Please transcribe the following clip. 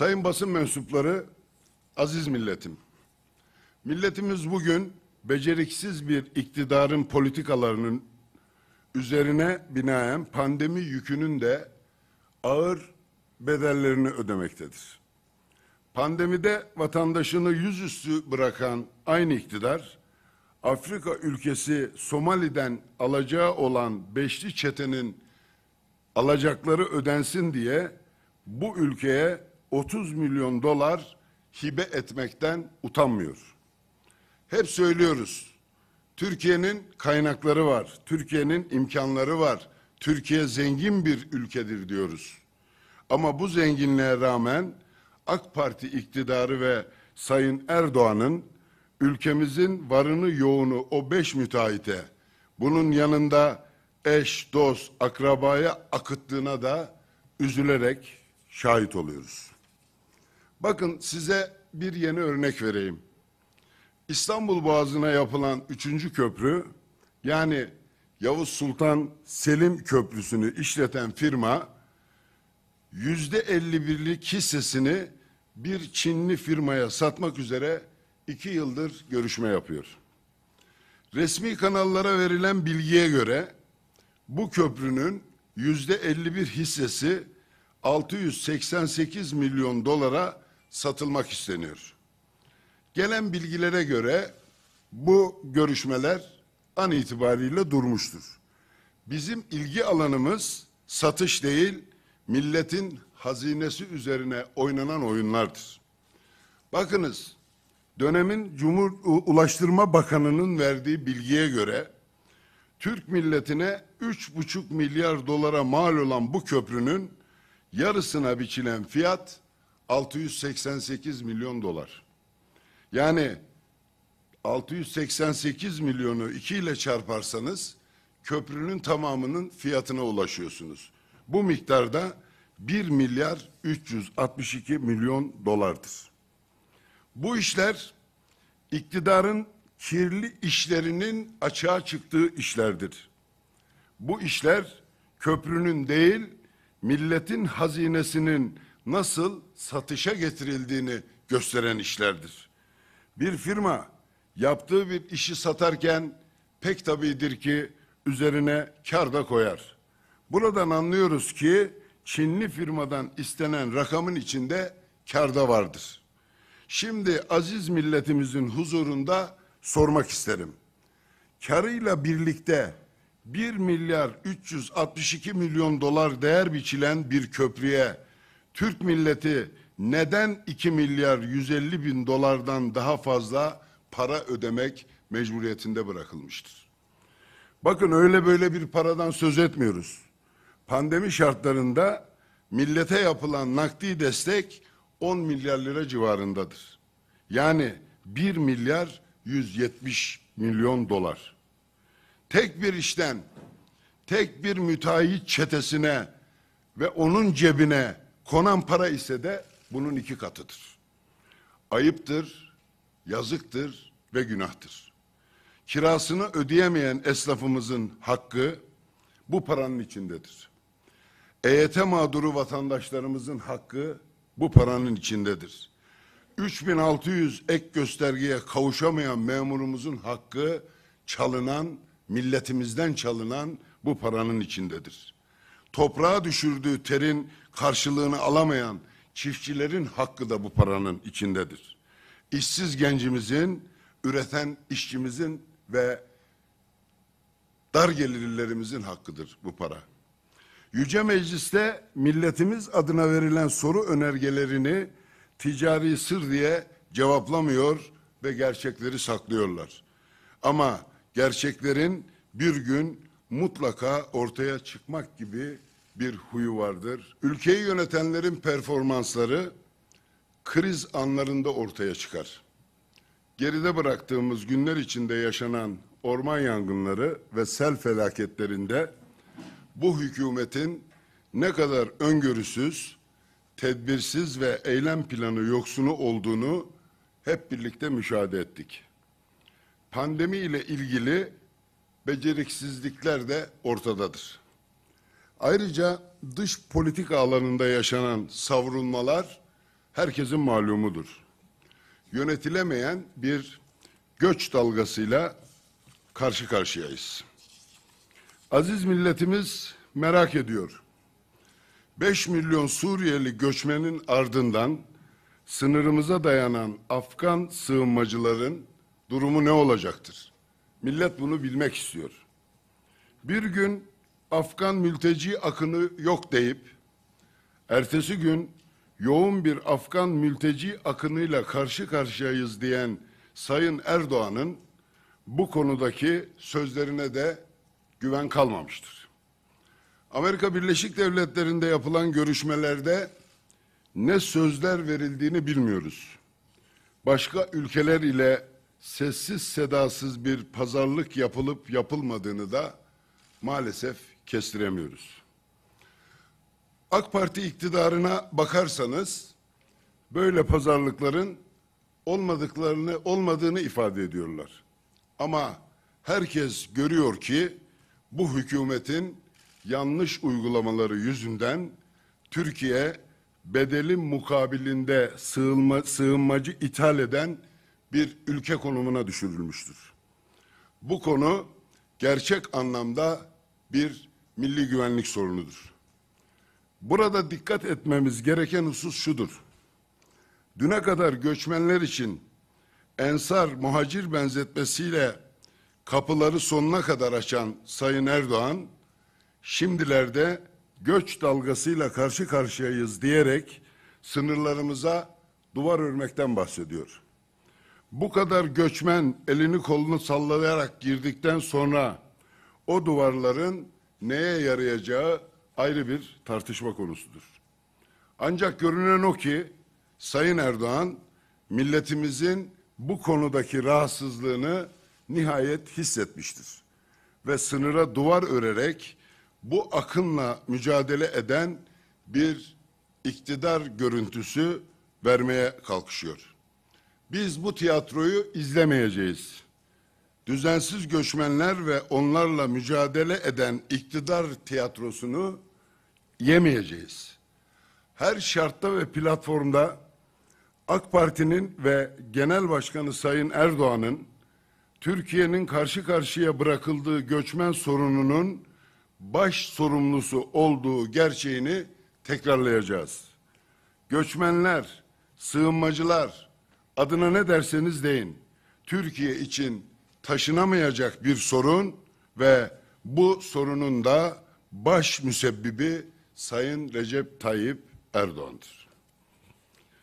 Sayın basın mensupları, aziz milletim. Milletimiz bugün beceriksiz bir iktidarın politikalarının üzerine binaen pandemi yükünün de ağır bedellerini ödemektedir. Pandemide vatandaşını yüzüstü bırakan aynı iktidar, Afrika ülkesi Somali'den alacağı olan beşli çetenin alacakları ödensin diye bu ülkeye 30 milyon dolar hibe etmekten utanmıyor. Hep söylüyoruz. Türkiye'nin kaynakları var. Türkiye'nin imkanları var. Türkiye zengin bir ülkedir diyoruz. Ama bu zenginliğe rağmen AK Parti iktidarı ve Sayın Erdoğan'ın ülkemizin varını yoğunu o beş müteahhite bunun yanında eş, dost, akrabaya akıttığına da üzülerek şahit oluyoruz. Bakın size bir yeni örnek vereyim. İstanbul Boğazı'na yapılan üçüncü köprü yani Yavuz Sultan Selim Köprüsü'nü işleten firma yüzde elli birlik hissesini bir Çinli firmaya satmak üzere iki yıldır görüşme yapıyor. Resmi kanallara verilen bilgiye göre bu köprünün yüzde elli bir hissesi 688 milyon dolara satılmak isteniyor. Gelen bilgilere göre bu görüşmeler an itibariyle durmuştur. Bizim ilgi alanımız satış değil, milletin hazinesi üzerine oynanan oyunlardır. Bakınız, dönemin Cumhur Ulaştırma Bakanı'nın verdiği bilgiye göre Türk milletine üç buçuk milyar dolara mal olan bu köprünün yarısına biçilen fiyat 688 milyon dolar. Yani 688 milyonu 2 ile çarparsanız köprünün tamamının fiyatına ulaşıyorsunuz. Bu miktarda 1 milyar 362 milyon dolardır. Bu işler iktidarın kirli işlerinin açığa çıktığı işlerdir. Bu işler köprünün değil milletin hazinesinin nasıl satışa getirildiğini gösteren işlerdir. Bir firma yaptığı bir işi satarken pek tabidir ki üzerine kar da koyar. Buradan anlıyoruz ki Çinli firmadan istenen rakamın içinde kar da vardır. Şimdi aziz milletimizin huzurunda sormak isterim. Karıyla birlikte 1 milyar 362 milyon dolar değer biçilen bir köprüye Türk milleti neden 2 milyar 150 bin dolardan daha fazla para ödemek mecburiyetinde bırakılmıştır? Bakın öyle böyle bir paradan söz etmiyoruz. Pandemi şartlarında millete yapılan nakdi destek 10 milyar lira civarındadır. Yani 1 milyar 170 milyon dolar. Tek bir işten, tek bir müteahhit çetesine ve onun cebine Konan para ise de bunun iki katıdır. Ayıptır, yazıktır ve günahtır. Kirasını ödeyemeyen esnafımızın hakkı bu paranın içindedir. EYT mağduru vatandaşlarımızın hakkı bu paranın içindedir. 3600 ek göstergeye kavuşamayan memurumuzun hakkı çalınan, milletimizden çalınan bu paranın içindedir toprağa düşürdüğü terin karşılığını alamayan çiftçilerin hakkı da bu paranın içindedir. İşsiz gencimizin, üreten işçimizin ve dar gelirlerimizin hakkıdır bu para. Yüce Meclis'te milletimiz adına verilen soru önergelerini ticari sır diye cevaplamıyor ve gerçekleri saklıyorlar. Ama gerçeklerin bir gün mutlaka ortaya çıkmak gibi bir huyu vardır. Ülkeyi yönetenlerin performansları kriz anlarında ortaya çıkar. Geride bıraktığımız günler içinde yaşanan orman yangınları ve sel felaketlerinde bu hükümetin ne kadar öngörüsüz, tedbirsiz ve eylem planı yoksunu olduğunu hep birlikte müşahede ettik. Pandemi ile ilgili beceriksizlikler de ortadadır. Ayrıca dış politika alanında yaşanan savrulmalar herkesin malumudur. Yönetilemeyen bir göç dalgasıyla karşı karşıyayız. Aziz milletimiz merak ediyor. 5 milyon Suriyeli göçmenin ardından sınırımıza dayanan Afgan sığınmacıların durumu ne olacaktır? Millet bunu bilmek istiyor. Bir gün Afgan mülteci akını yok deyip ertesi gün yoğun bir Afgan mülteci akınıyla karşı karşıyayız diyen Sayın Erdoğan'ın bu konudaki sözlerine de güven kalmamıştır. Amerika Birleşik Devletleri'nde yapılan görüşmelerde ne sözler verildiğini bilmiyoruz. Başka ülkeler ile sessiz sedasız bir pazarlık yapılıp yapılmadığını da maalesef kestiremiyoruz. AK Parti iktidarına bakarsanız böyle pazarlıkların olmadıklarını olmadığını ifade ediyorlar. Ama herkes görüyor ki bu hükümetin yanlış uygulamaları yüzünden Türkiye bedeli mukabilinde sığınma, sığınmacı ithal eden bir ülke konumuna düşürülmüştür. Bu konu gerçek anlamda bir milli güvenlik sorunudur. Burada dikkat etmemiz gereken husus şudur. Düne kadar göçmenler için ensar muhacir benzetmesiyle kapıları sonuna kadar açan Sayın Erdoğan, şimdilerde göç dalgasıyla karşı karşıyayız diyerek sınırlarımıza duvar örmekten bahsediyor. Bu kadar göçmen elini kolunu sallayarak girdikten sonra o duvarların neye yarayacağı ayrı bir tartışma konusudur. Ancak görünen o ki Sayın Erdoğan milletimizin bu konudaki rahatsızlığını nihayet hissetmiştir. Ve sınıra duvar örerek bu akınla mücadele eden bir iktidar görüntüsü vermeye kalkışıyor. Biz bu tiyatroyu izlemeyeceğiz düzensiz göçmenler ve onlarla mücadele eden iktidar tiyatrosunu yemeyeceğiz. Her şartta ve platformda AK Parti'nin ve Genel Başkanı Sayın Erdoğan'ın Türkiye'nin karşı karşıya bırakıldığı göçmen sorununun baş sorumlusu olduğu gerçeğini tekrarlayacağız. Göçmenler, sığınmacılar adına ne derseniz deyin. Türkiye için taşınamayacak bir sorun ve bu sorunun da baş müsebbibi Sayın Recep Tayyip Erdoğan'dır.